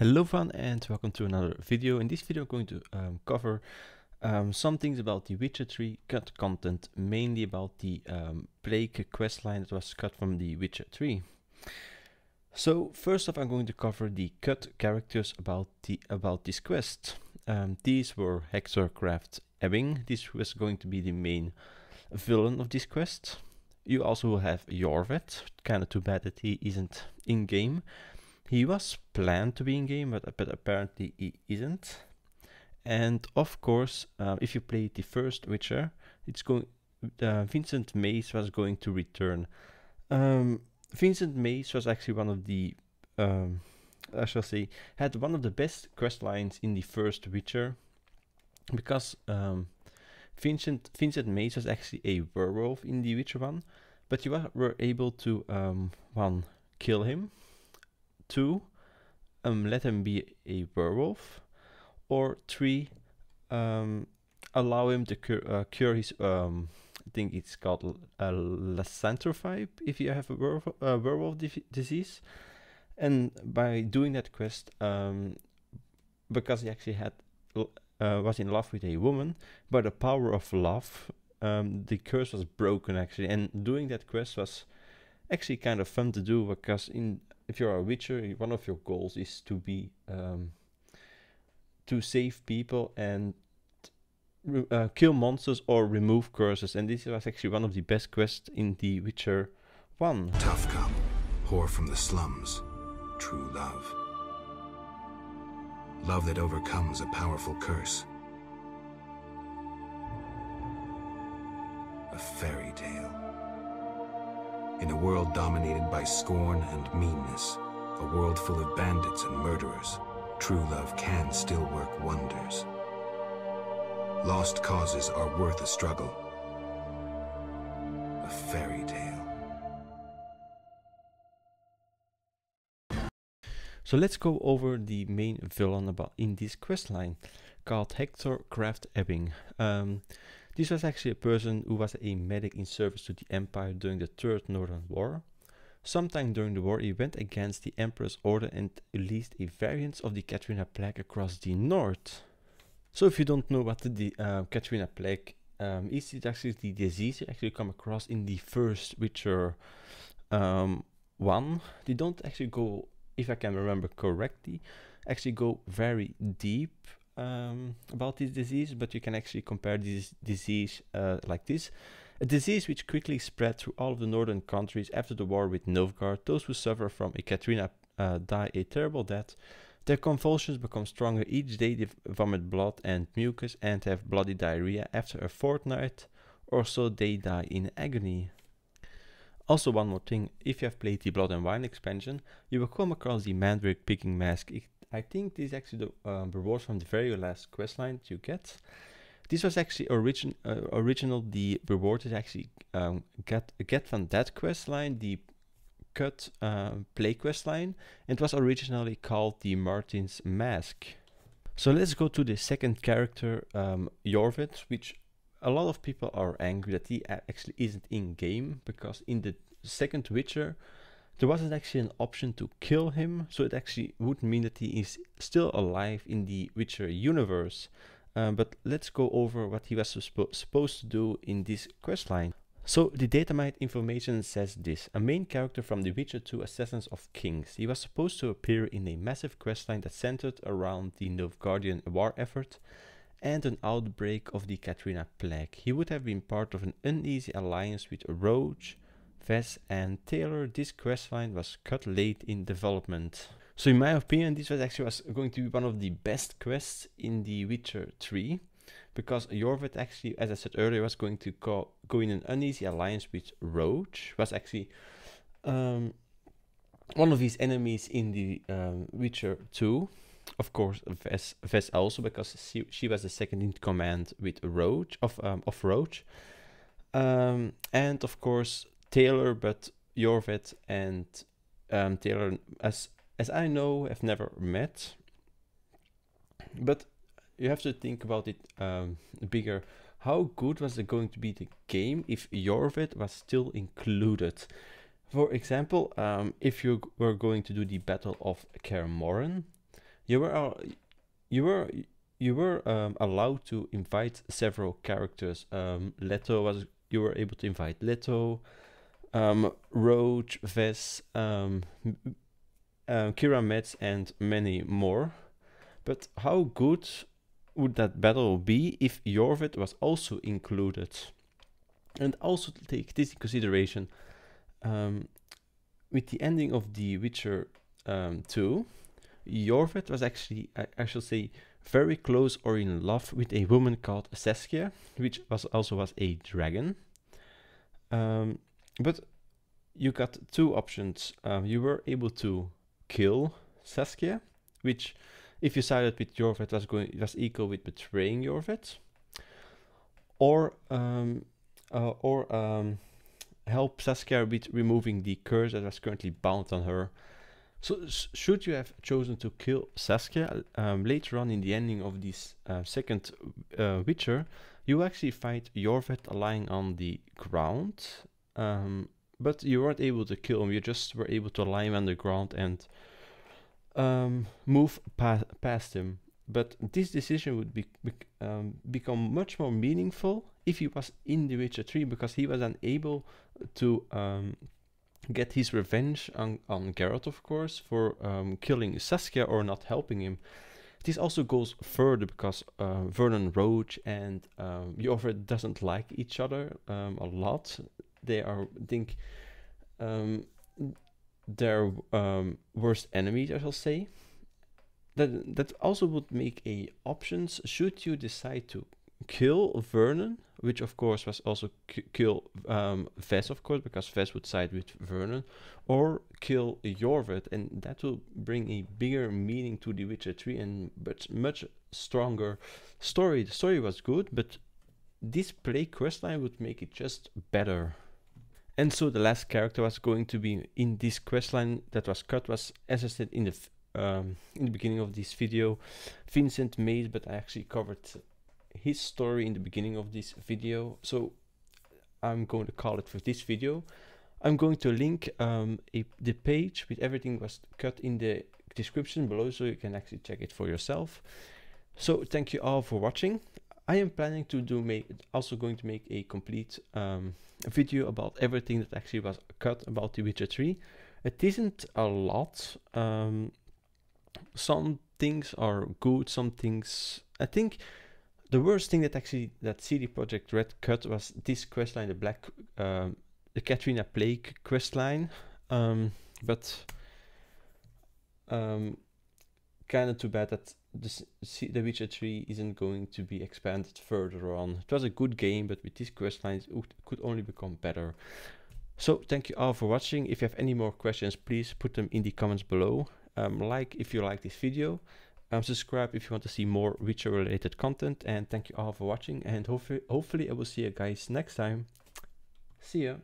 Hello fun, and welcome to another video. In this video I'm going to um, cover um, some things about the Witcher 3 cut content, mainly about the um, Plague questline that was cut from the Witcher 3. So first off I'm going to cover the cut characters about the about this quest. Um, these were Hector Craft Ebbing, this was going to be the main villain of this quest. You also have Jorvet, kinda too bad that he isn't in game he was planned to be in game, but, but apparently he isn't. And of course, uh, if you played the first Witcher, it's going. Uh, Vincent Mace was going to return. Um, Vincent Mace was actually one of the, um, I shall say, had one of the best quest lines in the first Witcher, because um, Vincent Vincent Mace was actually a werewolf in the Witcher one, but you were, were able to um, one kill him two, um, let him be a werewolf, or three, um, allow him to cure, uh, cure his. Um, I think it's called a uh, lysanthropy if you have a werewolf, uh, werewolf disease, and by doing that quest, um, because he actually had uh, was in love with a woman, by the power of love, um, the curse was broken actually. And doing that quest was actually kind of fun to do because in if you're a witcher, one of your goals is to be um, to save people and uh, kill monsters or remove curses. And this was actually one of the best quests in The Witcher 1. Tough cop, whore from the slums, true love. Love that overcomes a powerful curse. A fairy tale in a world dominated by scorn and meanness, a world full of bandits and murderers, true love can still work wonders. Lost causes are worth a struggle. A fairy tale. So let's go over the main villain in this questline, called Hector Craft Ebbing. Um, this was actually a person who was a medic in service to the empire during the Third Northern War. Sometime during the war, he went against the emperor's order and released a variant of the Katrina plague across the north. So if you don't know what the uh, Katrina plague um, is, it actually the disease you actually come across in the first Witcher um, one. They don't actually go, if I can remember correctly, actually go very deep um, about this disease, but you can actually compare this disease uh, like this. A disease which quickly spread through all of the northern countries after the war with Novgorod. Those who suffer from Ekaterina uh, die a terrible death. Their convulsions become stronger each day. They vomit blood and mucus and have bloody diarrhea. After a fortnight or so, they die in agony. Also, one more thing if you have played the Blood and Wine expansion, you will come across the Mandrake Picking Mask I think this is actually the um, reward from the very last quest line you get. This was actually origin uh, original. The reward is actually um, get get from that quest line the cut uh, play quest line. It was originally called the Martin's Mask. So let's go to the second character, um, which a lot of people are angry that he actually isn't in game because in the second Witcher there wasn't actually an option to kill him, so it actually would mean that he is still alive in the Witcher universe. Um, but let's go over what he was suppo supposed to do in this questline. So the datamite information says this, a main character from The Witcher 2 Assassins of Kings. He was supposed to appear in a massive questline that centered around the Novgardian war effort and an outbreak of the Katrina plague. He would have been part of an uneasy alliance with Roach, and Taylor, this quest was cut late in development. So in my opinion, this was actually was going to be one of the best quests in The Witcher 3 because Jorvet actually, as I said earlier, was going to go, go in an uneasy alliance with Roach, was actually um, one of his enemies in The um, Witcher 2. Of course, Ves, Ves also, because she, she was the second in command with Roach, of, um, of Roach. Um, and of course, Taylor, but Jorvet and um, Taylor, as as I know, have never met. But you have to think about it um, bigger. How good was it going to be the game if Jorvet was still included? For example, um, if you were going to do the Battle of Kermoran, you were uh, you were you were um, allowed to invite several characters. Um, Leto was you were able to invite Leto um, Roach, Vess, um, um, Kira Metz, and many more. But how good would that battle be if Jorvet was also included? And also take this in consideration. Um, with the ending of The Witcher um, 2, Jorvet was actually, I, I shall say, very close or in love with a woman called Saskia, which was also was a dragon. Um, but you got two options. Um, you were able to kill Saskia, which if you sided with Jorvet was going was equal with betraying Jorvet, or um, uh, or um, help Saskia with removing the curse that was currently bound on her. So should you have chosen to kill Saskia um, later on in the ending of this uh, second uh, Witcher, you actually fight Jorvet lying on the ground um, but you weren't able to kill him, you just were able to lie him on the ground and um, move pa past him. But this decision would be, be um, become much more meaningful if he was in The Witcher 3 because he was unable to um, get his revenge on, on Geralt, of course, for um, killing Saskia or not helping him this also goes further because uh, Vernon Roach and um, Joffrey doesn't like each other um, a lot they are I think um, their um, worst enemies, I shall say. That that also would make a options should you decide to kill Vernon, which of course was also kill um, Vess, of course, because Vess would side with Vernon, or kill Jorvet, and that will bring a bigger meaning to The Witcher 3 and but much stronger story. The story was good, but this play questline would make it just better. And so the last character was going to be in this quest line that was cut was, as I said in the um, in the beginning of this video, Vincent Mays, but I actually covered his story in the beginning of this video. So I'm going to call it for this video. I'm going to link um, a, the page with everything was cut in the description below so you can actually check it for yourself. So thank you all for watching I am planning to do make also going to make a complete um, video about everything that actually was cut about The Witcher 3. It isn't a lot. Um, some things are good, some things I think the worst thing that actually that CD Projekt Red cut was this questline, the black um, the Katrina Plague questline. Um, but um, kind of too bad that the, the Witcher 3 isn't going to be expanded further on. It was a good game, but with these quest lines, it could only become better. So thank you all for watching. If you have any more questions, please put them in the comments below. Um, like if you like this video. Um, subscribe if you want to see more Witcher related content. And thank you all for watching. And hopefully, hopefully I will see you guys next time. See ya.